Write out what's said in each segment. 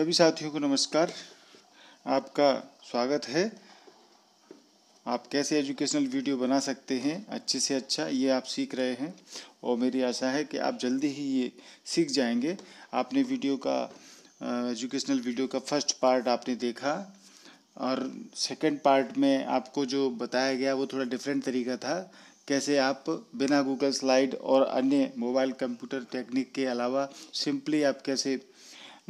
सभी साथियों को नमस्कार आपका स्वागत है आप कैसे एजुकेशनल वीडियो बना सकते हैं अच्छे से अच्छा ये आप सीख रहे हैं और मेरी आशा है कि आप जल्दी ही ये सीख जाएंगे आपने वीडियो का एजुकेशनल वीडियो का फर्स्ट पार्ट आपने देखा और सेकंड पार्ट में आपको जो बताया गया वो थोड़ा डिफरेंट तरीका था कैसे आप बिना गूगल स्लाइड और अन्य मोबाइल कंप्यूटर टेक्निक के अलावा सिंपली आप कैसे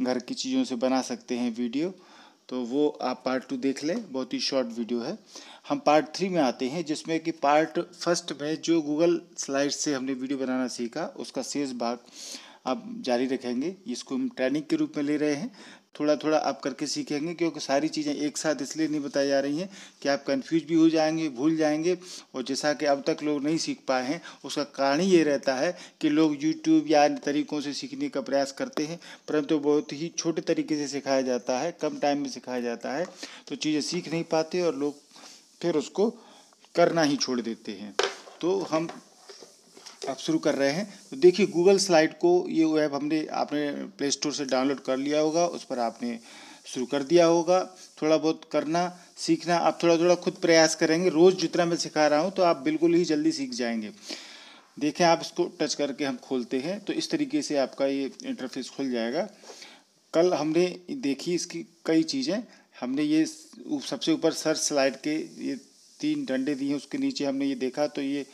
घर की चीज़ों से बना सकते हैं वीडियो तो वो आप पार्ट टू देख लें बहुत ही शॉर्ट वीडियो है हम पार्ट थ्री में आते हैं जिसमें कि पार्ट फर्स्ट में जो गूगल स्लाइड से हमने वीडियो बनाना सीखा उसका शेष भाग आप जारी रखेंगे इसको हम ट्रेनिंग के रूप में ले रहे हैं थोड़ा थोड़ा आप करके सीखेंगे क्योंकि सारी चीज़ें एक साथ इसलिए नहीं बताई जा रही हैं कि आप कंफ्यूज भी हो जाएंगे भूल जाएंगे और जैसा कि अब तक लोग नहीं सीख पाए हैं उसका कारण ही ये रहता है कि लोग यूट्यूब या अन्य तरीक़ों से सीखने का प्रयास करते हैं परंतु बहुत ही छोटे तरीके से सिखाया जाता है कम टाइम में सिखाया जाता है तो चीज़ें सीख नहीं पाते और लोग फिर उसको करना ही छोड़ देते हैं तो हम आप शुरू कर रहे हैं तो देखिए गूगल स्लाइड को ये ऐप हमने आपने प्ले स्टोर से डाउनलोड कर लिया होगा उस पर आपने शुरू कर दिया होगा थोड़ा बहुत करना सीखना आप थोड़ा थोड़ा खुद प्रयास करेंगे रोज़ जितना मैं सिखा रहा हूँ तो आप बिल्कुल ही जल्दी सीख जाएंगे देखें आप इसको टच करके हम खोलते हैं तो इस तरीके से आपका ये इंटरफेस खुल जाएगा कल हमने देखी इसकी कई चीज़ें हमने ये सबसे ऊपर सर्च स्लाइड के ये तीन डंडे दिए उसके नीचे हमने ये देखा तो ये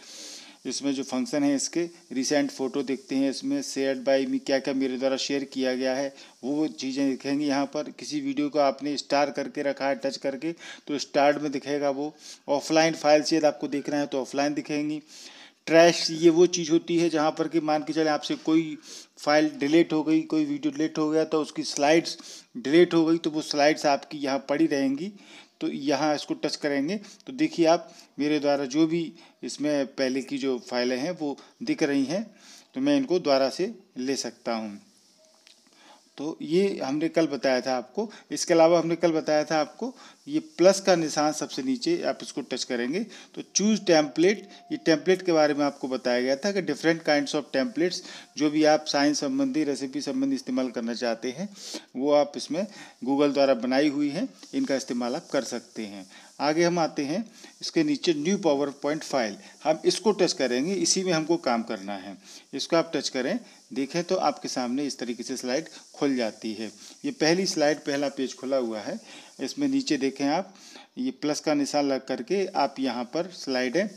इसमें जो फंक्शन है इसके रिसेंट फ़ोटो देखते हैं इसमें शेयर बाय मी क्या क्या मेरे द्वारा शेयर किया गया है वो चीज़ें दिखेंगी यहाँ पर किसी वीडियो को आपने स्टार करके रखा है टच करके तो स्टार में दिखेगा वो ऑफलाइन फाइल्स यदि आपको देखना है तो ऑफलाइन दिखेंगी ट्रैश ये वो चीज़ होती है जहाँ पर कि मान के चले आपसे कोई फाइल डिलीट हो गई कोई वीडियो डिलीट हो गया तो उसकी स्लाइड्स डिलीट हो गई तो वो स्लाइड्स आपकी यहाँ पड़ी रहेंगी तो यहाँ इसको टच करेंगे तो देखिए आप मेरे द्वारा जो भी इसमें पहले की जो फाइलें हैं वो दिख रही हैं तो मैं इनको द्वारा से ले सकता हूँ तो ये हमने कल बताया था आपको इसके अलावा हमने कल बताया था आपको ये प्लस का निशान सबसे नीचे आप इसको टच करेंगे तो चूज टेम्पलेट ये टेम्पलेट के बारे में आपको बताया गया था कि डिफरेंट काइंड्स ऑफ टेम्पलेट्स जो भी आप साइंस संबंधी रेसिपी संबंधी इस्तेमाल करना चाहते हैं वो आप इसमें गूगल द्वारा बनाई हुई हैं इनका इस्तेमाल आप कर सकते हैं आगे हम आते हैं इसके नीचे न्यू पावर पॉइंट फाइल हम इसको टच करेंगे इसी में हमको काम करना है इसको आप टच करें देखें तो आपके सामने इस तरीके से स्लाइड खुल जाती है ये पहली स्लाइड पहला पेज खुला हुआ है इसमें नीचे देखें आप ये प्लस का निशान लग करके आप यहाँ पर स्लाइडें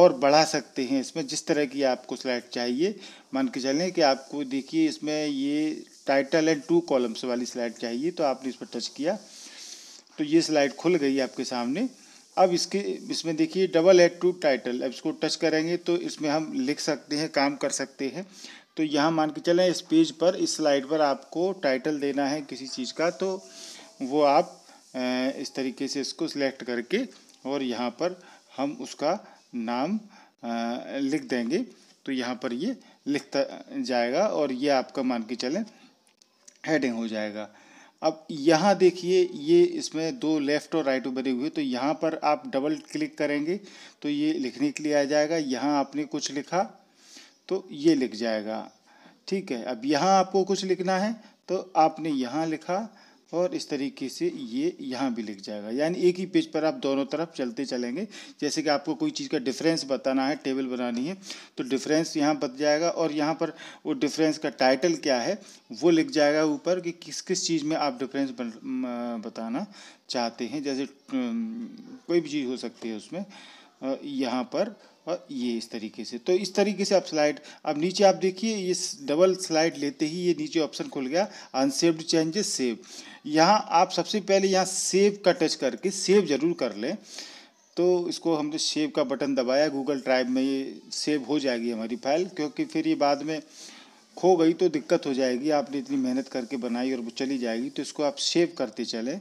और बढ़ा सकते हैं इसमें जिस तरह की आपको स्लाइड चाहिए मान के चलें कि आपको देखिए इसमें ये टाइटल एंड टू कॉलम्स वाली स्लाइड चाहिए तो आपने इस पर टच किया तो ये स्लाइड खुल गई आपके सामने अब इसके इसमें देखिए डबल एड टू टाइटल अब इसको टच करेंगे तो इसमें हम लिख सकते हैं काम कर सकते हैं तो यहाँ मान के चलें इस पेज पर इस स्लाइड पर आपको टाइटल देना है किसी चीज़ का तो वो आप इस तरीके से इसको सिलेक्ट करके और यहाँ पर हम उसका नाम लिख देंगे तो यहाँ पर ये लिखता जाएगा और ये आपका मान के चलें हेडिंग हो जाएगा अब यहाँ देखिए ये इसमें दो लेफ़्ट और राइट बने हुए तो यहाँ पर आप डबल क्लिक करेंगे तो ये लिखने के लिए आ जाएगा यहाँ आपने कुछ लिखा तो ये लिख जाएगा ठीक है अब यहाँ आपको कुछ लिखना है तो आपने यहाँ लिखा और इस तरीके से ये यहाँ भी लिख जाएगा यानी एक ही पेज पर आप दोनों तरफ चलते चलेंगे जैसे कि आपको कोई चीज़ का डिफरेंस बताना है टेबल बनानी है तो डिफरेंस यहाँ बत जाएगा और यहाँ पर वो डिफरेंस का टाइटल क्या है वो लिख जाएगा ऊपर कि किस किस चीज़ में आप डिफरेंस बताना चाहते हैं जैसे कोई भी चीज़ हो सकती है उसमें यहाँ पर और ये इस तरीके से तो इस तरीके से आप स्लाइड अब नीचे आप देखिए ये डबल स्लाइड लेते ही ये नीचे ऑप्शन खुल गया अनसेव्ड चेंजेस सेव यहाँ आप सबसे पहले यहाँ सेव का टच करके सेव ज़रूर कर लें तो इसको हमने सेव का बटन दबाया गूगल ड्राइव में ये सेव हो जाएगी हमारी फाइल क्योंकि फिर ये बाद में खो गई तो दिक्कत हो जाएगी आपने इतनी मेहनत करके बनाई और वो चली जाएगी तो इसको आप सेव करते चलें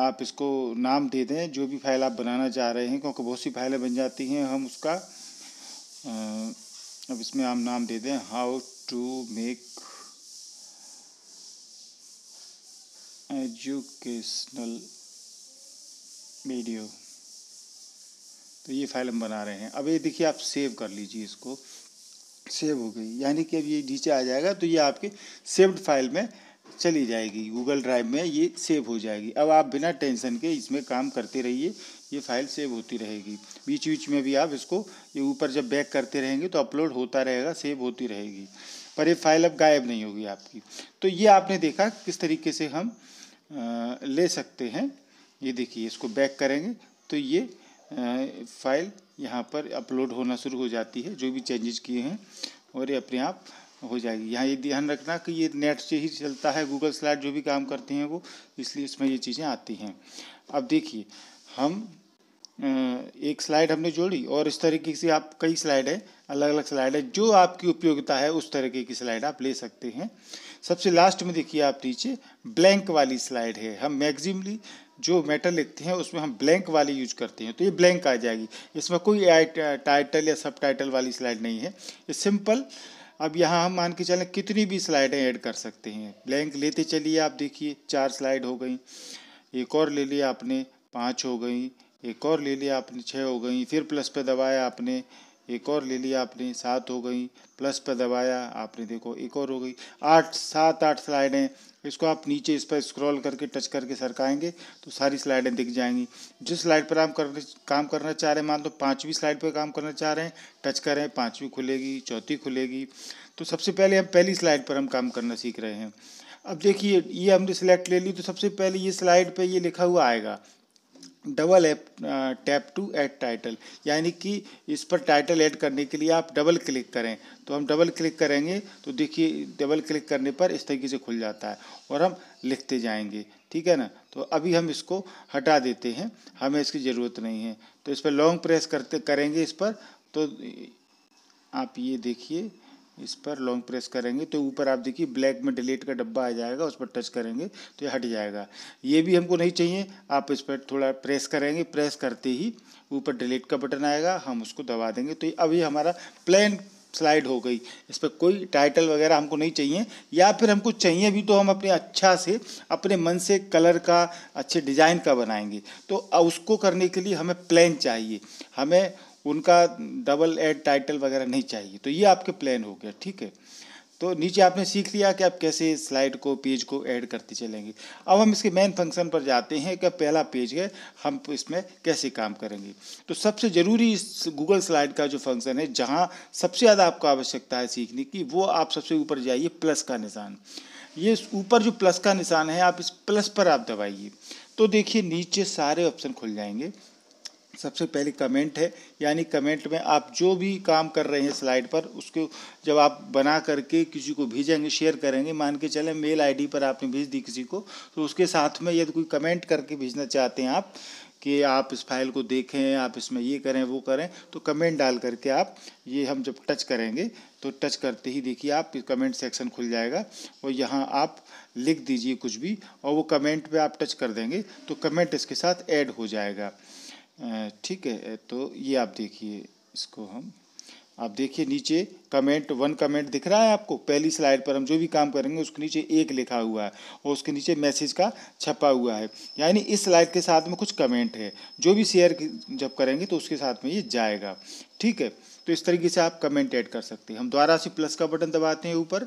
आप इसको नाम दे दें जो भी फाइल आप बनाना चाह रहे हैं क्योंकि बहुत सी फाइलें बन जाती हैं हम उसका अब इसमें आप नाम दे दें how to make educational video तो ये फाइल हम बना रहे हैं अब ये देखिए आप सेव कर लीजिए इसको सेव हो गई यानी कि अब ये नीचे आ जाएगा तो ये आपके सेव्ड फाइल में चली जाएगी गूगल ड्राइव में ये सेव हो जाएगी अब आप बिना टेंशन के इसमें काम करते रहिए ये फाइल सेव होती रहेगी बीच बीच में भी आप इसको ये ऊपर जब बैक करते रहेंगे तो अपलोड होता रहेगा सेव होती रहेगी पर ये फाइल अब गायब नहीं होगी आपकी तो ये आपने देखा किस तरीके से हम ले सकते हैं ये देखिए इसको बैक करेंगे तो ये फाइल यहाँ पर अपलोड होना शुरू हो जाती है जो भी चेंजेस किए हैं और ये अपने आप हो जाएगी यहाँ ये ध्यान रखना कि ये नेट से ही चलता है गूगल स्लाइड जो भी काम करते हैं वो इसलिए इसमें ये चीज़ें आती हैं अब देखिए हम एक स्लाइड हमने जोड़ी और इस तरीके से आप कई स्लाइड है अलग अलग स्लाइड है जो आपकी उपयोगिता है उस तरीके की स्लाइड आप ले सकते हैं सबसे लास्ट में देखिए आप नीचे ब्लैंक वाली स्लाइड है हम मैगजिमली जो मेटल लिखते हैं उसमें हम ब्लैंक वाली यूज करते हैं तो ये ब्लैंक आ जाएगी इसमें कोई टाइटल या सब टाइटल वाली स्लाइड नहीं है ये सिंपल अब यहाँ हम मान के चलें कितनी भी स्लाइडें ऐड कर सकते हैं ब्लैंक लेते चलिए आप देखिए चार स्लाइड हो गई एक और ले लिया आपने पाँच हो गई एक और ले लिया आपने छः हो गई फिर प्लस पे दबाया आपने एक और ले लिया आपने सात हो गई प्लस पर दबाया आपने देखो एक और हो गई आठ सात आठ स्लाइडें इसको आप नीचे इस पर स्क्रॉल करके टच करके सरकाएंगे तो सारी स्लाइडें दिख जाएंगी जिस स्लाइड पर आप कर काम करना चाह रहे हैं मान लो तो पाँचवीं स्लाइड पर काम करना चाह रहे हैं टच करें पाँचवीं खुलेगी चौथी खुलेगी तो सबसे पहले हम पहली स्लाइड पर हम काम करना सीख रहे हैं अब देखिए ये हमने सिलेक्ट ले ली तो सबसे पहले ये स्लाइड पर ये लिखा हुआ आएगा डबल एप टैप टू ऐड टाइटल यानी कि इस पर टाइटल ऐड करने के लिए आप डबल क्लिक करें तो हम डबल क्लिक करेंगे तो देखिए डबल क्लिक करने पर इस तरीके से खुल जाता है और हम लिखते जाएंगे ठीक है ना तो अभी हम इसको हटा देते हैं हमें इसकी ज़रूरत नहीं है तो इस पर लॉन्ग प्रेस करते करेंगे इस पर तो आप ये देखिए इस पर लॉन्ग प्रेस करेंगे तो ऊपर आप देखिए ब्लैक में डिलीट का डब्बा आ जाएगा उस पर टच करेंगे तो ये हट जाएगा ये भी हमको नहीं चाहिए आप इस पर थोड़ा प्रेस करेंगे प्रेस करते ही ऊपर डिलीट का बटन आएगा हम उसको दबा देंगे तो अभी हमारा प्लेन स्लाइड हो गई इस पर कोई टाइटल वगैरह हमको नहीं चाहिए या फिर हमको चाहिए भी तो हम अपने अच्छा से अपने मन से कलर का अच्छे डिज़ाइन का बनाएंगे तो उसको करने के लिए हमें प्लान चाहिए हमें उनका डबल एड टाइटल वगैरह नहीं चाहिए तो ये आपके प्लान हो गया ठीक है तो नीचे आपने सीख लिया कि आप कैसे स्लाइड को पेज को ऐड करते चलेंगे अब हम इसके मेन फंक्शन पर जाते हैं कि पहला पेज है हम इसमें कैसे काम करेंगे तो सबसे ज़रूरी इस गूगल स्लाइड का जो फंक्शन है जहाँ सबसे ज़्यादा आपको आवश्यकता है सीखने की वो आप सबसे ऊपर जाइए प्लस का निशान ये ऊपर जो प्लस का निशान है आप इस प्लस पर आप दबाइए तो देखिए नीचे सारे ऑप्शन खुल जाएंगे सबसे पहले कमेंट है यानी कमेंट में आप जो भी काम कर रहे हैं स्लाइड पर उसको जब आप बना करके किसी को भेजेंगे शेयर करेंगे मान के चले मेल आईडी पर आपने भेज दी किसी को तो उसके साथ में यदि कोई कमेंट करके भेजना चाहते हैं आप कि आप इस फाइल को देखें आप इसमें ये करें वो करें तो कमेंट डाल करके आप ये हम जब टच करेंगे तो टच करते ही देखिए आप कमेंट सेक्शन खुल जाएगा और यहाँ आप लिख दीजिए कुछ भी और वो कमेंट पे आप टच कर देंगे तो कमेंट इसके साथ ऐड हो जाएगा ठीक है तो ये आप देखिए इसको हम आप देखिए नीचे कमेंट वन कमेंट दिख रहा है आपको पहली स्लाइड पर हम जो भी काम करेंगे उसके नीचे एक लिखा हुआ है और उसके नीचे मैसेज का छपा हुआ है यानी इस स्लाइड के साथ में कुछ कमेंट है जो भी शेयर जब करेंगे तो उसके साथ में ये जाएगा ठीक है तो इस तरीके से आप कमेंट ऐड कर सकते हैं हम दोबारा से प्लस का बटन दबाते हैं ऊपर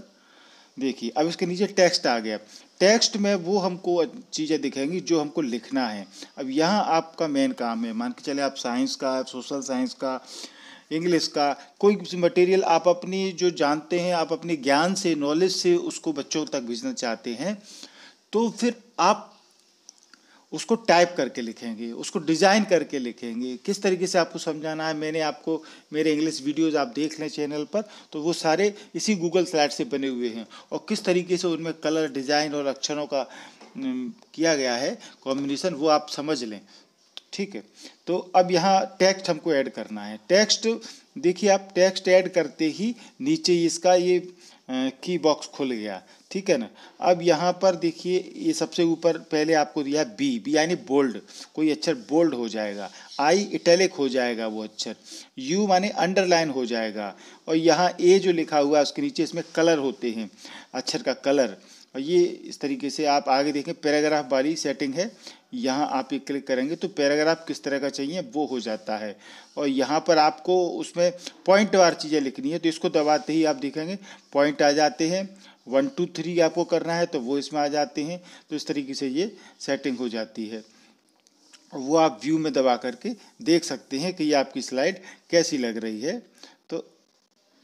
देखिए अब इसके नीचे टेक्स्ट आ गया टेक्स्ट में वो हमको चीज़ें दिखेंगी जो हमको लिखना है अब यहाँ आपका मेन काम है मान के चले आप साइंस का सोशल साइंस का इंग्लिश का कोई मटेरियल आप अपनी जो जानते हैं आप अपने ज्ञान से नॉलेज से उसको बच्चों तक भेजना चाहते हैं तो फिर आप उसको टाइप करके लिखेंगे उसको डिज़ाइन करके लिखेंगे किस तरीके से आपको समझाना है मैंने आपको मेरे इंग्लिश वीडियोज़ आप देख लें चैनल पर तो वो सारे इसी गूगल स्लाइड से बने हुए हैं और किस तरीके से उनमें कलर डिज़ाइन और अक्षरों का किया गया है कॉम्बिनेशन वो आप समझ लें ठीक है तो अब यहाँ टेक्स्ट हमको ऐड करना है टेक्स्ट देखिए आप टेक्स्ट ऐड करते ही नीचे इसका ये की बॉक्स खुल गया ठीक है ना अब यहाँ पर देखिए ये सबसे ऊपर पहले आपको दिया बी बी यानी बोल्ड कोई अक्षर बोल्ड हो जाएगा आई इटैलिक हो जाएगा वो अक्षर यू माने अंडरलाइन हो जाएगा और यहाँ ए जो लिखा हुआ है उसके नीचे इसमें कलर होते हैं अक्षर का कलर और ये इस तरीके से आप आगे देखें पैराग्राफ वाली सेटिंग है यहाँ आप ये क्लिक करेंगे तो पैराग्राफ किस तरह का चाहिए वो हो जाता है और यहाँ पर आपको उसमें पॉइंट वार चीज़ें लिखनी है तो इसको दबाते ही आप देखेंगे पॉइंट आ जाते हैं वन टू थ्री आपको करना है तो वो इसमें आ जाते हैं तो इस तरीके से ये सेटिंग हो जाती है वो आप व्यू में दबा करके देख सकते हैं कि ये आपकी स्लाइड कैसी लग रही है तो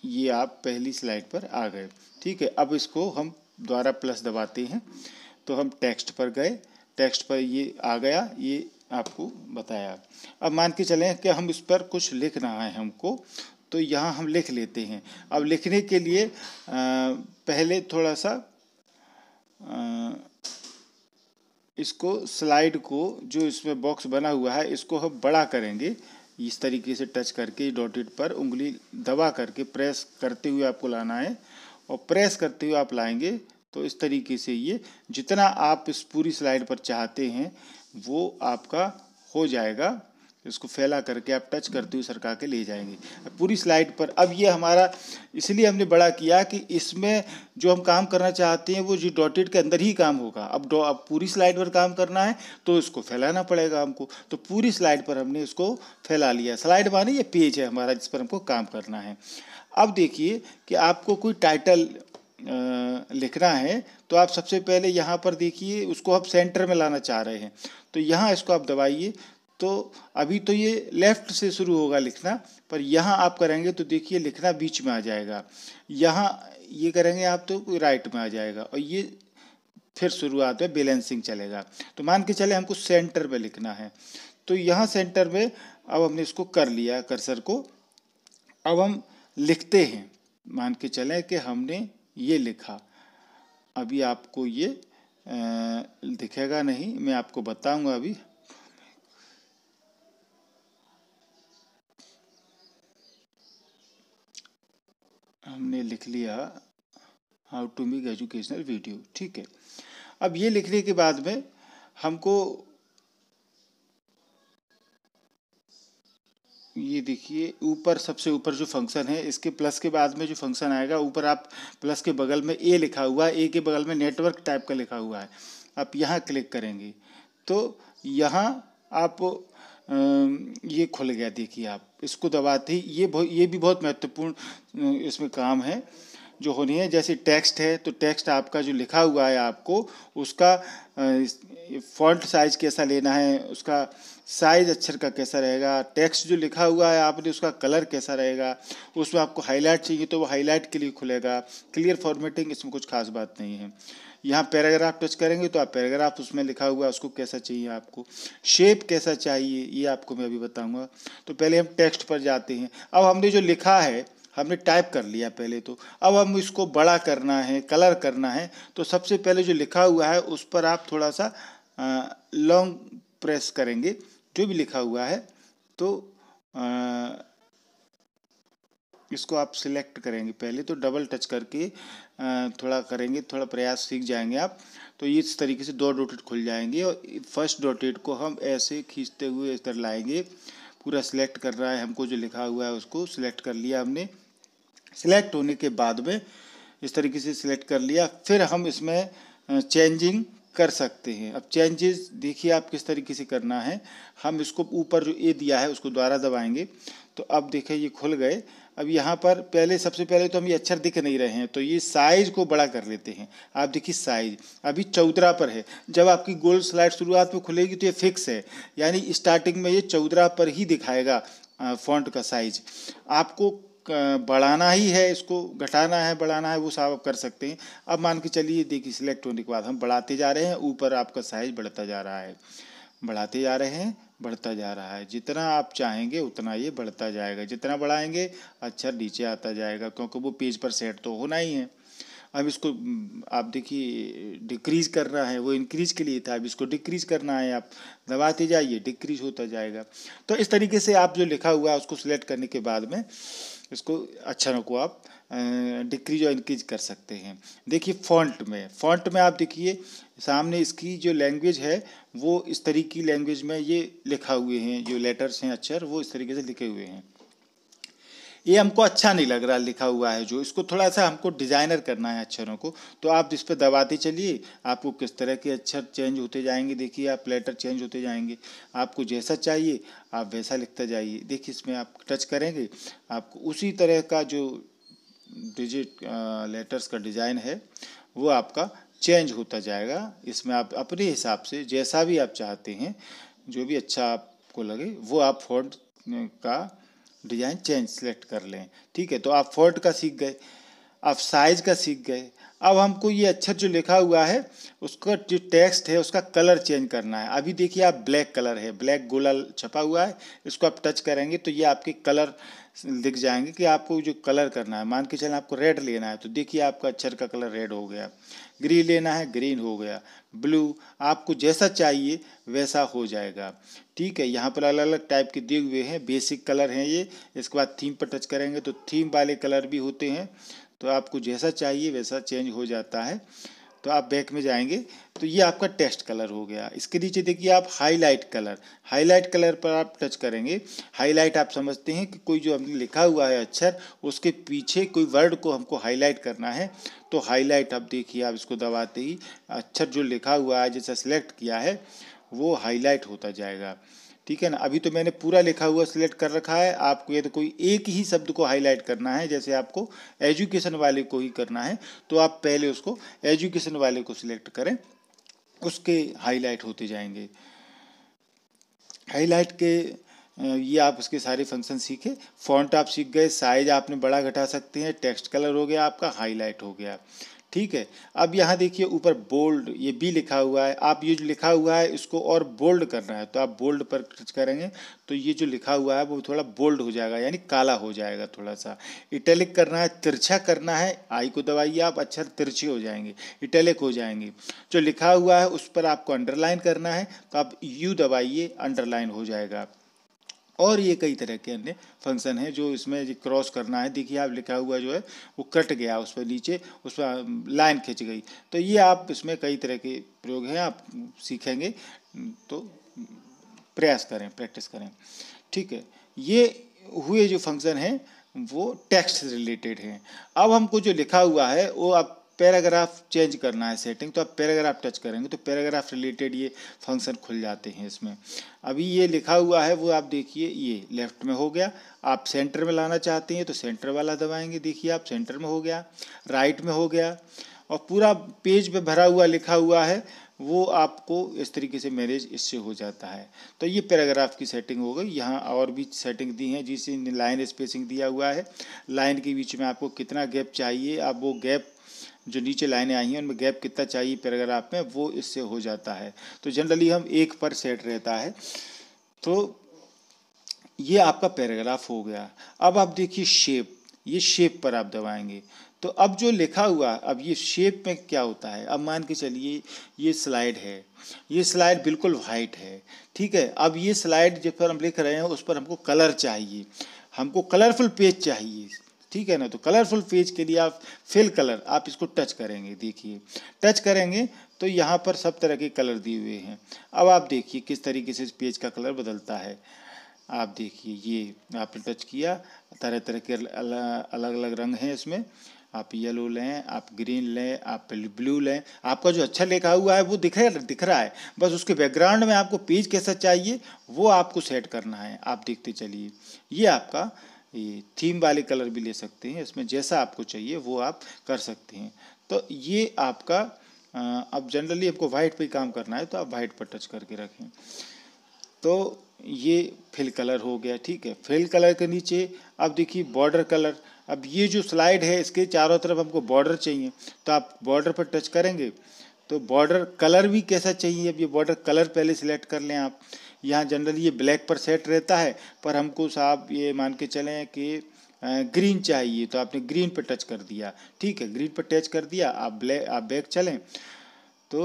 ये आप पहली स्लाइड पर आ गए ठीक है अब इसको हम द्वारा प्लस दबाते हैं तो हम टेक्स्ट पर गए टेक्स्ट पर ये आ गया ये आपको बताया अब मान के चलें कि हम इस पर कुछ लिख रहा है हमको तो यहाँ हम लिख लेते हैं अब लिखने के लिए पहले थोड़ा सा इसको स्लाइड को जो इसमें बॉक्स बना हुआ है इसको हम बड़ा करेंगे इस तरीके से टच करके डॉटेड पर उंगली दबा करके प्रेस करते हुए आपको लाना है और प्रेस करते हुए आप लाएंगे तो इस तरीके से ये जितना आप इस पूरी स्लाइड पर चाहते हैं वो आपका हो जाएगा इसको फैला करके आप टच करते हुए सरका के ले जाएंगे पूरी स्लाइड पर अब ये हमारा इसलिए हमने बड़ा किया कि इसमें जो हम काम करना चाहते हैं वो जो डॉटेड के अंदर ही काम होगा अब डॉ अब पूरी स्लाइड पर काम करना है तो इसको फैलाना पड़ेगा हमको तो पूरी स्लाइड पर हमने इसको फैला लिया स्लाइड माने ये पेज है हमारा जिस पर हमको काम करना है अब देखिए कि आपको कोई टाइटल लिखना है तो आप सबसे पहले यहाँ पर देखिए उसको आप सेंटर में लाना चाह रहे हैं तो यहाँ इसको आप दबाइए तो अभी तो ये लेफ्ट से शुरू होगा लिखना पर यहाँ आप करेंगे तो देखिए लिखना बीच में आ जाएगा यहाँ ये करेंगे आप तो राइट में आ जाएगा और ये फिर शुरुआत में बैलेंसिंग चलेगा तो मान के चले हमको सेंटर में लिखना है तो यहाँ सेंटर में अब हमने इसको कर लिया कर्सर को अब हम लिखते हैं मान के चले कि हमने ये लिखा अभी आपको ये दिखेगा नहीं मैं आपको बताऊंगा अभी हमने लिख लिया how to make educational video ठीक है अब ये लिखने के बाद में हमको ये देखिए ऊपर सबसे ऊपर जो फंक्शन है इसके प्लस के बाद में जो फंक्शन आएगा ऊपर आप प्लस के बगल में ए लिखा हुआ है ए के बगल में नेटवर्क टाइप का लिखा हुआ है आप यहाँ क्लिक करेंगे तो यहाँ आप ये खुल गया देखिए आप इसको दबाते ही ये ये भी बहुत महत्वपूर्ण इसमें काम है जो होनी है जैसे टेक्स्ट है तो टेक्स्ट आपका जो लिखा हुआ है आपको उसका फॉन्ट साइज कैसा लेना है उसका साइज अक्षर का कैसा रहेगा टेक्स्ट जो लिखा हुआ है आपने उसका कलर कैसा रहेगा उसमें आपको हाईलाइट चाहिए तो वो हाईलाइट के लिए खुलेगा क्लियर फॉर्मेटिंग इसमें कुछ खास बात नहीं है यहाँ पैराग्राफ टच करेंगे तो आप पैराग्राफ उसमें लिखा हुआ है उसको कैसा चाहिए आपको शेप कैसा चाहिए ये आपको मैं अभी बताऊँगा तो पहले हम टेक्स्ट पर जाते हैं अब हमने जो लिखा है हमने टाइप कर लिया पहले तो अब हम इसको बड़ा करना है कलर करना है तो सबसे पहले जो लिखा हुआ है उस पर आप थोड़ा सा लॉन्ग प्रेस करेंगे जो भी लिखा हुआ है तो इसको आप सिलेक्ट करेंगे पहले तो डबल टच करके थोड़ा करेंगे थोड़ा प्रयास सीख जाएंगे आप तो इस तरीके से दो डॉटेड खुल जाएंगे और फर्स्ट डॉटेड को हम ऐसे खींचते हुए इस तरह लाएंगे पूरा सिलेक्ट कर रहा है हमको जो लिखा हुआ है उसको सिलेक्ट कर लिया हमने सिलेक्ट होने के बाद में इस तरीके से सिलेक्ट कर लिया फिर हम इसमें चेंजिंग कर सकते हैं अब चेंजेस देखिए आप किस तरीके से करना है हम इसको ऊपर जो ए दिया है उसको दोबारा दबाएंगे तो अब देखें ये खुल गए अब यहाँ पर पहले सबसे पहले तो हम ये अक्षर दिख नहीं रहे हैं तो ये साइज को बड़ा कर लेते हैं आप देखिए साइज अभी चौदरा पर है जब आपकी गोल स्लाइड शुरुआत में खुलेगी तो ये फिक्स है यानी स्टार्टिंग में ये चौदरा पर ही दिखाएगा फॉन्ट का साइज आपको बढ़ाना ही है इसको घटाना है बढ़ाना है वो साहब आप कर सकते हैं अब मान के चलिए देखिए सिलेक्ट होने के बाद हम बढ़ाते जा रहे हैं ऊपर आपका साइज बढ़ता जा रहा है बढ़ाते जा रहे हैं बढ़ता जा रहा है जितना आप चाहेंगे उतना ये बढ़ता जाएगा जितना बढ़ाएंगे अच्छा नीचे आता जाएगा क्योंकि वो पेज पर सेट तो होना ही है अब इसको आप देखिए डिक्रीज करना है वो इंक्रीज के लिए था अब इसको डिक्रीज करना है आप दबाते जाइए डिक्रीज होता जाएगा तो इस तरीके से आप जो लिखा हुआ है उसको सिलेक्ट करने के बाद में इसको अच्छा को आप डिक्रीज और इंक्रीज कर सकते हैं देखिए फॉन्ट में फॉन्ट में आप देखिए सामने इसकी जो लैंग्वेज है वो इस तरीके की लैंग्वेज में ये लिखा हुए हैं जो लेटर्स हैं अक्षर वो इस तरीके से लिखे हुए हैं ये हमको अच्छा नहीं लग रहा लिखा हुआ है जो इसको थोड़ा सा हमको डिज़ाइनर करना है अक्षरों को तो आप इस पर दबाते चलिए आपको किस तरह के अक्षर चेंज होते जाएंगे देखिए आप लेटर चेंज होते जाएंगे आपको जैसा चाहिए आप वैसा लिखते जाइए देखिए इसमें आप टच करेंगे आपको उसी तरह का जो डिजिट लेटर्स का डिज़ाइन है वो आपका चेंज होता जाएगा इसमें आप अपने हिसाब से जैसा भी आप चाहते हैं जो भी अच्छा आपको लगे वो आप फोर्ड का डिज़ाइन चेंज सेलेक्ट कर लें ठीक है तो आप फोर्ड का सीख गए आप साइज़ का सीख गए अब हमको ये अक्षर अच्छा जो लिखा हुआ है उसका जो टेक्स्ट है उसका कलर चेंज करना है अभी देखिए आप ब्लैक कलर है ब्लैक गोला छपा हुआ है इसको आप टच करेंगे तो ये आपके कलर दिख जाएंगे कि आपको जो कलर करना है मान के चलें आपको रेड लेना है तो देखिए आपका अक्षर का कलर रेड हो गया ग्रीन लेना है ग्रीन हो गया ब्लू आपको जैसा चाहिए वैसा हो जाएगा ठीक है यहाँ पर अलग अलग टाइप के दिए हुए हैं बेसिक कलर हैं ये इसके बाद थीम पर टच करेंगे तो थीम वाले कलर भी होते हैं तो आपको जैसा चाहिए वैसा चेंज हो जाता है तो आप बैक में जाएंगे तो ये आपका टेस्ट कलर हो गया इसके नीचे देखिए आप हाईलाइट कलर हाईलाइट कलर पर आप टच करेंगे हाईलाइट आप समझते हैं कि कोई जो हमने लिखा हुआ है अक्षर उसके पीछे कोई वर्ड को हमको हाईलाइट करना है तो हाईलाइट आप देखिए आप इसको दबाते ही अक्षर जो लिखा हुआ है जैसा सिलेक्ट किया है वो हाईलाइट होता जाएगा ठीक है ना अभी तो मैंने पूरा लिखा हुआ सिलेक्ट कर रखा है आपको यदि तो कोई एक ही शब्द को हाईलाइट करना है जैसे आपको एजुकेशन वाले को ही करना है तो आप पहले उसको एजुकेशन वाले को सिलेक्ट करें उसके हाईलाइट होते जाएंगे हाईलाइट के ये आप उसके सारे फंक्शन सीखे फॉन्ट आप सीख गए साइज आपने बड़ा घटा सकते हैं टेक्स्ट कलर हो गया आपका हाईलाइट हो गया ठीक है अब यहाँ देखिए ऊपर बोल्ड ये बी लिखा हुआ है आप ये जो लिखा हुआ है इसको और बोल्ड करना है तो आप बोल्ड पर टच करेंगे तो ये जो लिखा हुआ है वो थोड़ा बोल्ड हो जाएगा यानी काला हो जाएगा थोड़ा सा इटैलिक करना है तिरछा करना है आई को दबाइए आप अच्छा तिरछे हो जाएंगे इटैलिक हो जाएंगे जो लिखा हुआ है उस पर आपको अंडरलाइन करना है तो आप यू दबाइए अंडरलाइन हो जाएगा और ये कई तरह के अन्य फंक्शन हैं जो इसमें क्रॉस करना है देखिए आप लिखा हुआ जो है वो कट गया उस पर नीचे उस पर लाइन खिंच गई तो ये आप इसमें कई तरह के प्रयोग हैं आप सीखेंगे तो प्रयास करें प्रैक्टिस करें ठीक है ये हुए जो फंक्शन हैं वो टेक्स्ट रिलेटेड हैं अब हमको जो लिखा हुआ है वो आप पैराग्राफ चेंज करना है सेटिंग तो आप पैराग्राफ टच करेंगे तो पैराग्राफ रिलेटेड ये फंक्शन खुल जाते हैं इसमें अभी ये लिखा हुआ है वो आप देखिए ये लेफ्ट में हो गया आप सेंटर में लाना चाहते हैं तो सेंटर वाला दबाएंगे देखिए आप सेंटर में हो गया राइट में हो गया और पूरा पेज पे भरा हुआ लिखा हुआ है वो आपको इस तरीके से मैनेज इससे हो जाता है तो ये पैराग्राफ की सेटिंग हो गई यहाँ और भी सेटिंग दी हैं जिसे लाइन स्पेसिंग दिया हुआ है लाइन के बीच में आपको कितना गैप चाहिए आप वो गैप जो नीचे लाइनें आई हैं उनमें गैप कितना चाहिए पैराग्राफ में वो इससे हो जाता है तो जनरली हम एक पर सेट रहता है तो ये आपका पैराग्राफ हो गया अब आप देखिए शेप ये शेप पर आप दबाएंगे तो अब जो लिखा हुआ अब ये शेप में क्या होता है अब मान के चलिए ये स्लाइड है ये स्लाइड बिल्कुल वाइट है ठीक है अब ये स्लाइड जिस पर हम लिख रहे हैं उस पर हमको कलर चाहिए हमको कलरफुल पेज चाहिए ठीक है ना तो कलरफुल पेज के लिए आप फिल कलर आप इसको टच करेंगे देखिए टच करेंगे तो यहाँ पर सब तरह के कलर दिए हुए हैं अब आप देखिए किस तरीके से इस पेज का कलर बदलता है आप देखिए ये आपने टच किया तरह तरह के अलग अलग रंग हैं इसमें आप येलो लें आप ग्रीन लें आप ब्लू लें आपका जो अच्छा लिखा हुआ है वो दिखे दिख रहा है बस उसके बैकग्राउंड में आपको पेज कैसा चाहिए वो आपको सेट करना है आप देखते चलिए ये आपका ये थीम वाले कलर भी ले सकते हैं इसमें जैसा आपको चाहिए वो आप कर सकते हैं तो ये आपका अब जनरली आपको वाइट पे काम करना है तो आप वाइट पर टच करके रखें तो ये फिल कलर हो गया ठीक है फिल कलर के नीचे अब देखिए बॉर्डर कलर अब ये जो स्लाइड है इसके चारों तरफ हमको बॉर्डर चाहिए तो आप बॉर्डर पर टच करेंगे तो बॉर्डर कलर भी कैसा चाहिए अब ये बॉर्डर कलर पहले सिलेक्ट कर लें आप यहाँ जनरली ये ब्लैक पर सेट रहता है पर हमको साहब ये मान के चलें कि ग्रीन चाहिए तो आपने ग्रीन पर टच कर दिया ठीक है ग्रीन पर टच कर दिया आप ब्लैक आप बैक चलें तो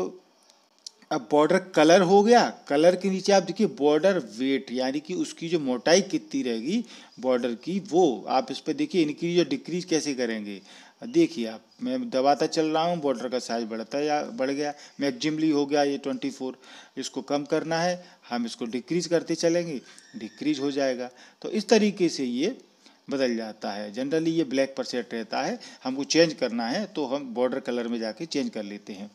अब बॉर्डर कलर हो गया कलर के नीचे आप देखिए बॉर्डर वेट यानी कि उसकी जो मोटाई कितनी रहेगी बॉर्डर की वो आप इस पर देखिए इनकी जो डिक्रीज कैसे करेंगे देखिए आप मैं दबाता तो चल रहा हूँ बॉर्डर का साइज़ बढ़ता या बढ़ गया मैगजिमली हो गया ये ट्वेंटी फोर इसको कम करना है हम इसको डिक्रीज करते चलेंगे डिक्रीज हो जाएगा तो इस तरीके से ये बदल जाता है जनरली ये ब्लैक पर सेट रहता है हमको चेंज करना है तो हम बॉर्डर कलर में जाके चेंज कर लेते हैं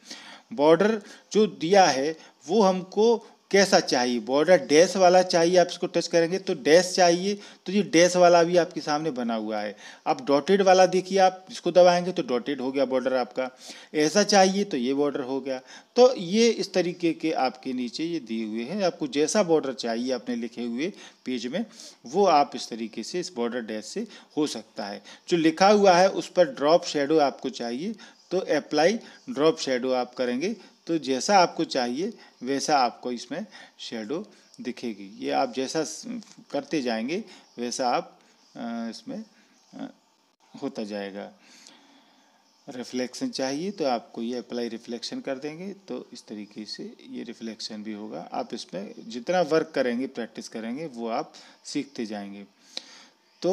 बॉर्डर जो दिया है वो हमको कैसा चाहिए बॉर्डर डैश वाला चाहिए आप इसको टच करेंगे तो डैश चाहिए तो ये डैश वाला भी आपके सामने बना हुआ है आप डॉटेड वाला देखिए आप इसको दबाएंगे तो डॉटेड हो गया बॉर्डर आपका ऐसा चाहिए तो ये बॉर्डर हो गया तो ये इस तरीके के आपके नीचे ये दिए हुए हैं आपको जैसा बॉर्डर चाहिए आपने लिखे हुए पेज में वो आप इस तरीके से इस बॉर्डर डैश से हो सकता है जो लिखा हुआ है उस पर ड्रॉप शेडो आपको चाहिए तो अप्लाई ड्रॉप शेडो आप करेंगे तो जैसा आपको चाहिए वैसा आपको इसमें शेडो दिखेगी ये आप जैसा करते जाएंगे वैसा आप इसमें होता जाएगा रिफ्लेक्शन चाहिए तो आपको ये अप्लाई रिफ्लेक्शन कर देंगे तो इस तरीके से ये रिफ्लेक्शन भी होगा आप इसमें जितना वर्क करेंगे प्रैक्टिस करेंगे वो आप सीखते जाएंगे तो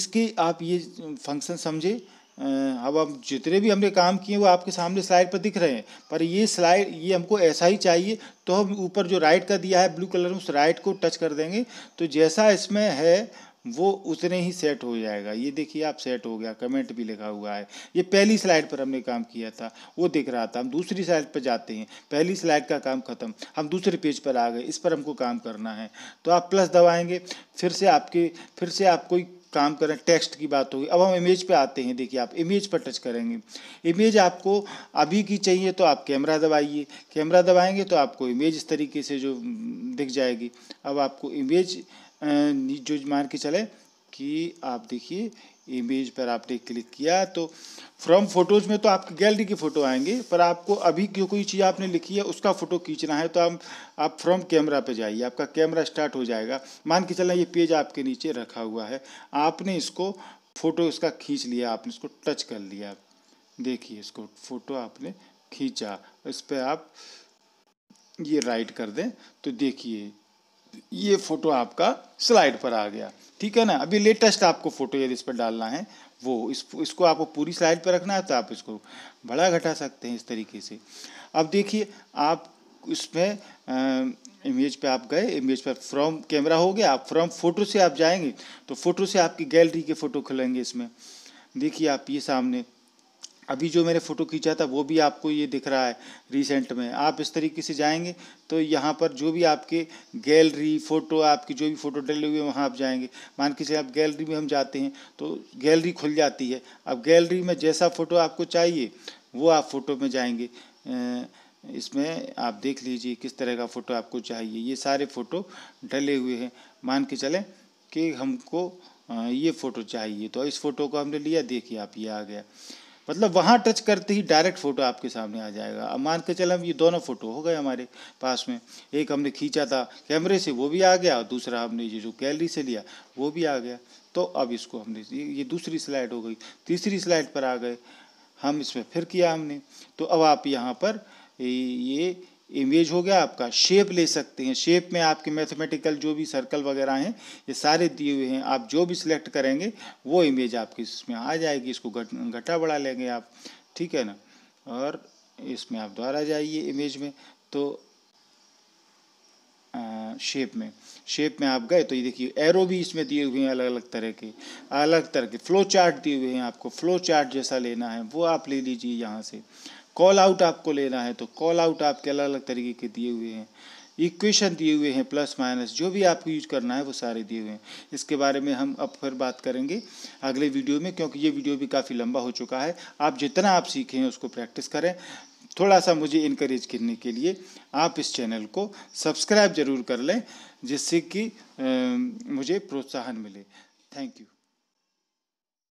इसके आप ये फंक्शन समझे अब हम जितने भी हमने काम किए वो आपके सामने स्लाइड पर दिख रहे हैं पर ये स्लाइड ये हमको ऐसा ही चाहिए तो हम ऊपर जो राइट का दिया है ब्लू कलर में उस राइट को टच कर देंगे तो जैसा इसमें है वो उतने ही सेट हो जाएगा ये देखिए आप सेट हो गया कमेंट भी लिखा हुआ है ये पहली स्लाइड पर हमने काम किया था वो दिख रहा था हम दूसरी स्लाइड पर जाते हैं पहली स्लाइड का काम ख़त्म हम दूसरे पेज पर आ गए इस पर हमको काम करना है तो आप प्लस दबाएंगे फिर से आपके फिर से आप कोई काम कर रहे हैं टेक्स्ट की बात होगी अब हम इमेज पे आते हैं देखिए आप इमेज पर टच करेंगे इमेज आपको अभी की चाहिए तो आप कैमरा दबाइए कैमरा दबाएंगे तो आपको इमेज इस तरीके से जो हम्म, दिख जाएगी अब आपको इमेज जो मान के चले कि आप देखिए इमेज पर आपने क्लिक किया तो फ्रॉम फोटोज़ में तो आपकी गैलरी की फ़ोटो आएंगे पर आपको अभी जो कोई चीज़ आपने लिखी है उसका फ़ोटो खींचना है तो आप आप फ्रॉम कैमरा पे जाइए आपका कैमरा स्टार्ट हो जाएगा मान के चलना ये पेज आपके नीचे रखा हुआ है आपने इसको फ़ोटो इसका खींच लिया आपने इसको टच कर लिया देखिए इसको फ़ोटो आपने खींचा इस पर आप ये राइट कर दें तो देखिए ये फोटो आपका स्लाइड पर आ गया ठीक है ना अभी लेटेस्ट आपको फोटो यदि इस पर डालना है वो इस इसको आपको पूरी स्लाइड पर रखना है तो आप इसको बड़ा घटा सकते हैं इस तरीके से अब देखिए आप उसमें इमेज पे आप गए इमेज पर फ्रॉम कैमरा हो गया आप फ्रॉम फोटो से आप जाएंगे तो फोटो से आपकी गैलरी के फ़ोटो खुलेंगे इसमें देखिए आप ये सामने अभी जो मैंने फ़ोटो खींचा था वो भी आपको ये दिख रहा है रिसेंट में आप इस तरीके से जाएंगे तो यहाँ पर जो भी आपके गैलरी फ़ोटो आपकी जो भी फ़ोटो डले हुए वहाँ आप जाएंगे मान के चलिए आप गैलरी में हम जाते हैं तो गैलरी खुल जाती है अब गैलरी में जैसा फ़ोटो आपको चाहिए वो आप फ़ोटो में जाएंगे इसमें आप देख लीजिए किस तरह का फ़ोटो आपको चाहिए ये सारे फ़ोटो डले हुए हैं मान के चलें कि हमको ये फ़ोटो चाहिए तो इस फ़ोटो को हमने लिया देखिए आप ये आ गया मतलब वहाँ टच करते ही डायरेक्ट फ़ोटो आपके सामने आ जाएगा अब मान के हम ये दोनों फ़ोटो हो गए हमारे पास में एक हमने खींचा था कैमरे से वो भी आ गया और दूसरा हमने ये जो गैलरी से लिया वो भी आ गया तो अब इसको हमने ये दूसरी स्लाइड हो गई तीसरी स्लाइड पर आ गए हम इसमें फिर किया हमने तो अब आप यहाँ पर ये इमेज हो गया आपका शेप ले सकते हैं शेप में आपके मैथमेटिकल जो भी सर्कल वगैरह हैं ये सारे दिए हुए हैं आप जो भी सिलेक्ट करेंगे वो इमेज आपकी इसमें आ जाएगी इसको घट घटा बढ़ा लेंगे आप ठीक है ना और इसमें आप द्वारा जाइए इमेज में तो शेप में शेप में आप गए तो ये देखिए एरो भी इसमें दिए हुए हैं अलग अलग तरह के अलग तरह के फ्लो चार्ट दिए हुए हैं आपको फ्लो चार्ट जैसा लेना है वो आप ले लीजिए यहाँ से कॉल आउट आपको लेना है तो कॉल आउट आपके अलग अलग तरीके के दिए हुए हैं इक्वेशन दिए हुए हैं प्लस माइनस जो भी आपको यूज करना है वो सारे दिए हुए हैं इसके बारे में हम अब फिर बात करेंगे अगले वीडियो में क्योंकि ये वीडियो भी काफ़ी लंबा हो चुका है आप जितना आप सीखें उसको प्रैक्टिस करें थोड़ा सा मुझे इनक्रेज करने के लिए आप इस चैनल को सब्सक्राइब जरूर कर लें जिससे कि मुझे प्रोत्साहन मिले थैंक यू